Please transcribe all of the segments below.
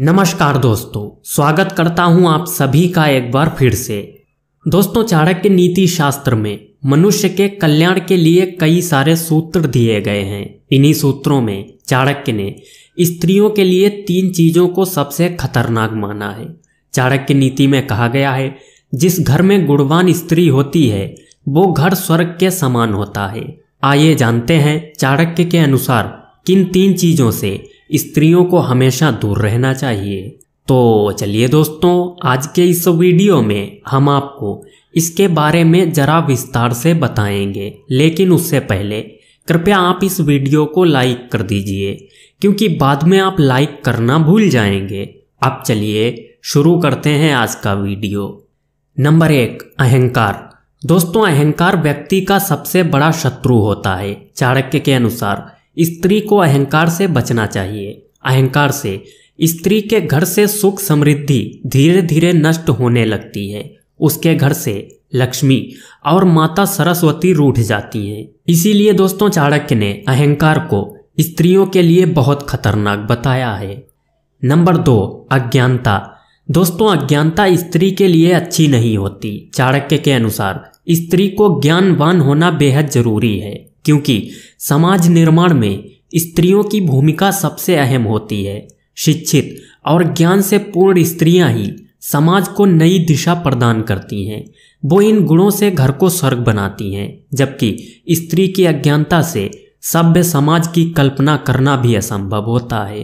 नमस्कार दोस्तों स्वागत करता हूं आप सभी का एक बार फिर से दोस्तों चाणक्य नीति शास्त्र में मनुष्य के कल्याण के लिए कई सारे सूत्र दिए गए हैं इन्हीं सूत्रों में चाणक्य ने स्त्रियों के लिए तीन चीजों को सबसे खतरनाक माना है चाणक्य नीति में कहा गया है जिस घर में गुणवान स्त्री होती है वो घर स्वर्ग के समान होता है आइए जानते हैं चाणक्य के अनुसार किन तीन चीजों से स्त्रियों को हमेशा दूर रहना चाहिए तो चलिए दोस्तों आज के इस वीडियो में हम आपको इसके बारे में जरा विस्तार से बताएंगे लेकिन उससे पहले कृपया आप इस वीडियो को लाइक कर दीजिए क्योंकि बाद में आप लाइक करना भूल जाएंगे अब चलिए शुरू करते हैं आज का वीडियो नंबर एक अहंकार दोस्तों अहंकार व्यक्ति का सबसे बड़ा शत्रु होता है चाणक्य के अनुसार स्त्री को अहंकार से बचना चाहिए अहंकार से स्त्री के घर से सुख समृद्धि धीरे धीरे नष्ट होने लगती है उसके घर से लक्ष्मी और माता सरस्वती रूठ जाती हैं इसीलिए दोस्तों चाणक्य ने अहंकार को स्त्रियों के लिए बहुत खतरनाक बताया है नंबर दो अज्ञानता दोस्तों अज्ञानता स्त्री के लिए अच्छी नहीं होती चाणक्य के अनुसार स्त्री को ज्ञानवान होना बेहद जरूरी है क्योंकि समाज निर्माण में स्त्रियों की भूमिका सबसे अहम होती है शिक्षित और ज्ञान से पूर्ण स्त्रियां ही समाज को नई दिशा प्रदान करती हैं वो इन गुणों से घर को स्वर्ग बनाती हैं जबकि स्त्री की अज्ञानता से सभ्य समाज की कल्पना करना भी असंभव होता है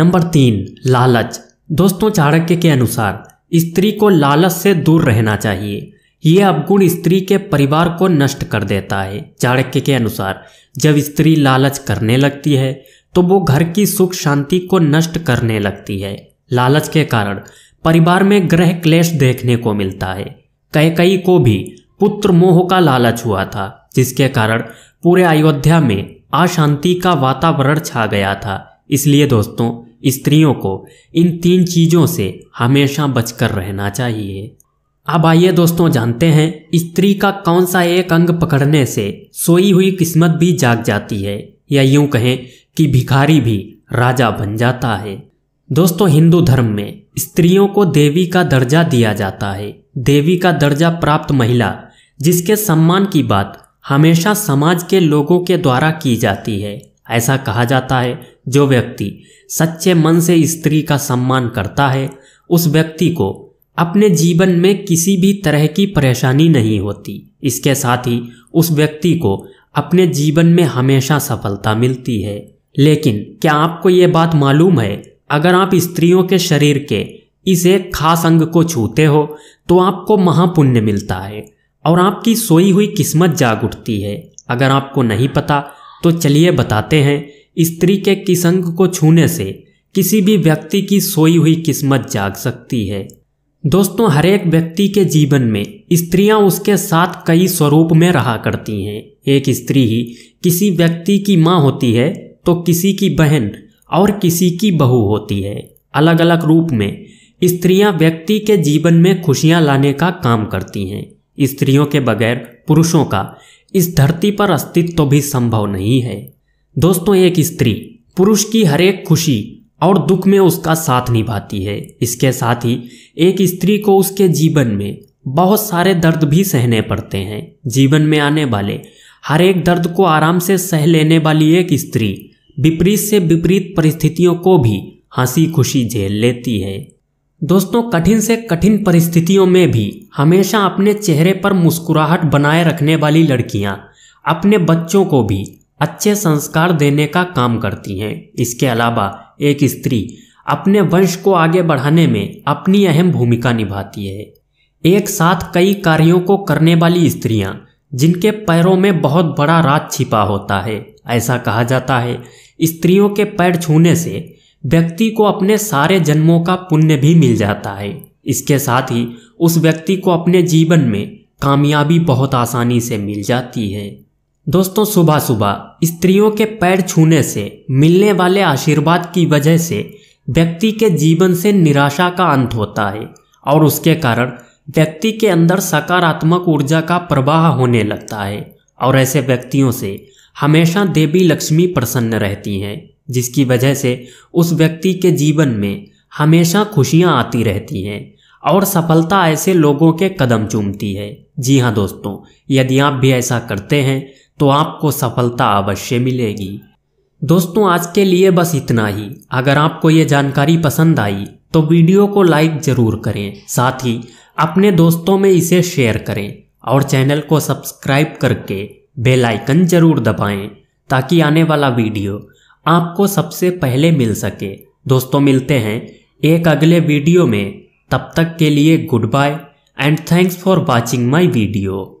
नंबर तीन लालच दोस्तों चाणक्य के अनुसार स्त्री को लालच से दूर रहना चाहिए ये अवगुण स्त्री के परिवार को नष्ट कर देता है चाणक्य के अनुसार जब स्त्री लालच करने लगती है तो वो घर की सुख शांति को नष्ट करने लगती है लालच के कारण परिवार में ग्रह क्लेश देखने को मिलता है कई कई को भी पुत्र मोह का लालच हुआ था जिसके कारण पूरे अयोध्या में अशांति का वातावरण छा गया था इसलिए दोस्तों स्त्रियों को इन तीन चीजों से हमेशा बचकर रहना चाहिए अब आइए दोस्तों जानते हैं स्त्री का कौन सा एक अंग पकड़ने से सोई हुई किस्मत भी जाग जाती है या यूं कहें कि भिखारी भी राजा बन जाता है दोस्तों हिंदू धर्म में स्त्रियों को देवी का दर्जा दिया जाता है देवी का दर्जा प्राप्त महिला जिसके सम्मान की बात हमेशा समाज के लोगों के द्वारा की जाती है ऐसा कहा जाता है जो व्यक्ति सच्चे मन से स्त्री का सम्मान करता है उस व्यक्ति को अपने जीवन में किसी भी तरह की परेशानी नहीं होती इसके साथ ही उस व्यक्ति को अपने जीवन में हमेशा सफलता मिलती है लेकिन क्या आपको ये बात मालूम है अगर आप स्त्रियों के शरीर के इस एक खास अंग को छूते हो तो आपको महापुण्य मिलता है और आपकी सोई हुई किस्मत जाग उठती है अगर आपको नहीं पता तो चलिए बताते हैं स्त्री के किस अंग को छूने से किसी भी व्यक्ति की सोई हुई किस्मत जाग सकती है दोस्तों हर एक व्यक्ति के जीवन में स्त्रियां उसके साथ कई स्वरूप में रहा करती हैं एक स्त्री ही किसी व्यक्ति की माँ होती है तो किसी की बहन और किसी की बहू होती है अलग अलग रूप में स्त्रियां व्यक्ति के जीवन में खुशियां लाने का काम करती हैं स्त्रियों के बगैर पुरुषों का इस धरती पर अस्तित्व तो भी संभव नहीं है दोस्तों एक स्त्री पुरुष की हरेक खुशी और दुख में उसका साथ निभाती है इसके साथ ही एक स्त्री को उसके जीवन में बहुत सारे दर्द भी सहने पड़ते हैं जीवन में आने वाले हर एक दर्द को आराम से सह लेने वाली एक स्त्री विपरीत से विपरीत परिस्थितियों को भी हंसी खुशी झेल लेती है दोस्तों कठिन से कठिन परिस्थितियों में भी हमेशा अपने चेहरे पर मुस्कुराहट बनाए रखने वाली लड़कियां अपने बच्चों को भी अच्छे संस्कार देने का काम करती हैं इसके अलावा एक स्त्री अपने वंश को आगे बढ़ाने में अपनी अहम भूमिका निभाती है एक साथ कई कार्यों को करने वाली स्त्रियां जिनके पैरों में बहुत बड़ा राज छिपा होता है ऐसा कहा जाता है स्त्रियों के पैर छूने से व्यक्ति को अपने सारे जन्मों का पुण्य भी मिल जाता है इसके साथ ही उस व्यक्ति को अपने जीवन में कामयाबी बहुत आसानी से मिल जाती है दोस्तों सुबह सुबह स्त्रियों के पैर छूने से मिलने वाले आशीर्वाद की वजह से व्यक्ति के जीवन से निराशा का अंत होता है और उसके कारण व्यक्ति के अंदर सकारात्मक ऊर्जा का प्रवाह होने लगता है और ऐसे व्यक्तियों से हमेशा देवी लक्ष्मी प्रसन्न रहती हैं जिसकी वजह से उस व्यक्ति के जीवन में हमेशा खुशियाँ आती रहती हैं और सफलता ऐसे लोगों के कदम चूमती है जी हाँ दोस्तों यदि आप भी ऐसा करते हैं तो आपको सफलता अवश्य मिलेगी दोस्तों आज के लिए बस इतना ही अगर आपको ये जानकारी पसंद आई तो वीडियो को लाइक ज़रूर करें साथ ही अपने दोस्तों में इसे शेयर करें और चैनल को सब्सक्राइब करके बेल आइकन जरूर दबाएं ताकि आने वाला वीडियो आपको सबसे पहले मिल सके दोस्तों मिलते हैं एक अगले वीडियो में तब तक के लिए good bye and thanks for watching my video